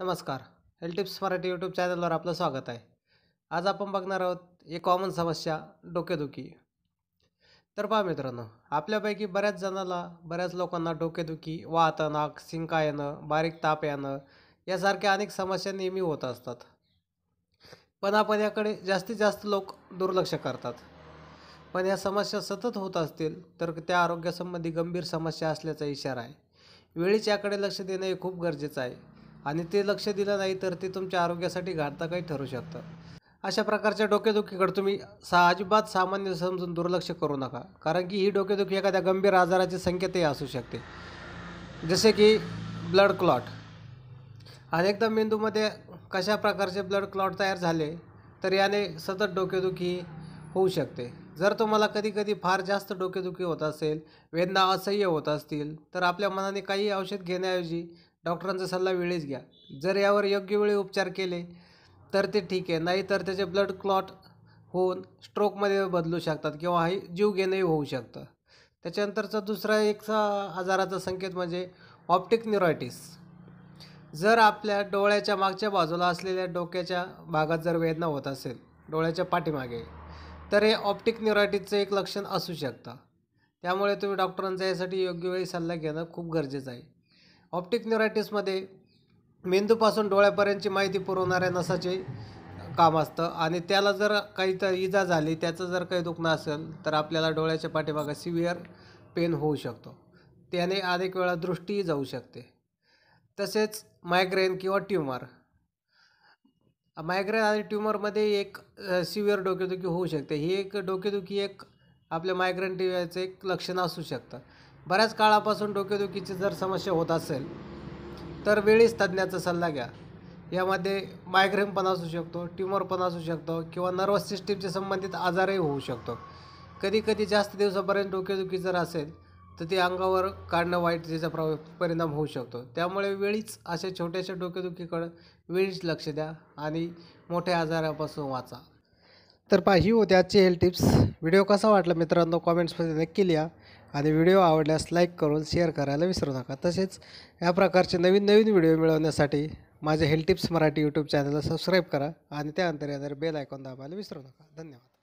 नमस्कार health tips Marathi YouTube चॅनलवर आपलं स्वागत आहे आज आपण बघणार आहोत एक कॉमन समस्या डोकेदुखी तर पहा मित्रांनो आपल्यापैकी बऱ्याच जणाला बऱ्याच लोकांना डोकेदुखी वात नाक सिंका येणं बारीक ताप येणं यासारख्या अनेक समस्या नेहमी होत असतात पण आपण याकडे जास्तीत जास्त लोक दुर्लक्ष करतात पण या समस्या सतत होत असतील तर त्या आरोग्यासंबंधी गंभीर समस्या असल्याचा इशारा आहे वेळीच याकडे लक्ष देणं हे खूप गरजेचं आहे आणि ते लक्ष दिलं नाही तर ते तुमच्या आरोग्यासाठी काही ठरू शकतं अशा प्रकारच्या डोकेदुखीकडे तुम्ही सा अजिबात सामान्य समजून दुर्लक्ष करू नका कारण की ही डोकेदुखी एखाद्या गंभीर आजाराचे संकेतही असू शकते जसे की ब्लड क्लॉट अनेकदा मेंदूमध्ये कशा प्रकारचे ब्लड क्लॉट तयार झाले तर याने सतत डोकेदुखी होऊ शकते जर तुम्हाला कधी कधी फार जास्त डोकेदुखी होत असेल वेदना असह्य होत असतील तर आपल्या मनाने काही औषध घेण्याऐवजी डॉक्टरांचा सल्ला वेळीच घ्या जर यावर योग्य वेळी उपचार केले तर ते ठीक आहे नाही तर त्याचे ब्लड क्लॉट होऊन स्ट्रोकमध्ये बदलू शकतात किंवा हे घेणंही होऊ शकतं त्याच्यानंतरचा दुसरा एक आजाराचा संकेत म्हणजे ऑप्टिक न्युरायटीस जर आपल्या डोळ्याच्या मागच्या बाजूला असलेल्या डोक्याच्या भागात जर वेदना होत असेल डोळ्याच्या पाठीमागे तर हे ऑप्टिक न्युरायटीसचं एक लक्षण असू शकतं त्यामुळे तुम्ही डॉक्टरांचा यासाठी योग्य वेळी सल्ला घेणं खूप गरजेचं आहे ऑप्टिक न्युरायटिसमध्ये मेंदूपासून डोळ्यापर्यंतची माहिती पुरवणाऱ्या नसाचे काम असतं आणि त्याला जर काही तर इजा झाली त्याचं जर काही दुखणं असेल तर आपल्याला डोळ्याच्या पाठीमागा सिव्हिअर पेन होऊ शकतो त्याने अनेक वेळा दृष्टीही जाऊ शकते तसेच मायग्रेन किंवा ट्युमर मायग्रेन आणि ट्युमरमध्ये एक सिव्हिअर डोकेदुखी होऊ शकते ही एक डोकेदुखी एक आपल्या मायग्रेन टीव्याचं एक लक्षण असू शकतं बऱ्याच काळापासून डोकेदुखीची जर समस्या होत असेल तर वेळीच तज्ज्ञाचा सल्ला घ्या यामध्ये मायग्रेन पण असू शकतो ट्युमर पण असू शकतो किंवा नर्वस सिस्टीमचे संबंधित आजारही होऊ शकतो कधी कधी जास्त दिवसापर्यंत डोकेदुखी जर असेल तर ती अंगावर काढणं वाईट त्याचा प्र परिणाम होऊ शकतो त्यामुळे वेळीच अशा छोट्याशा डोकेदुखीकडं वेळीच लक्ष द्या आणि मोठ्या आजारापासून वाचा तर पाही होते आजचे हेल्थ टिप्स व्हिडिओ कसा वाटला मित्रांनो कॉमेंट्समध्ये नक्की लिहा आणि व्हिडिओ आवडल्यास लाईक करून शेअर करायला विसरू नका तसेच या प्रकारचे नवीन नवीन व्हिडिओ मिळवण्यासाठी माझे हेल्थ टिप्स मराठी यूट्यूब चॅनलला सबस्क्राईब करा आणि त्या येणारे बेल आयकॉन दाबायला विसरू नका धन्यवाद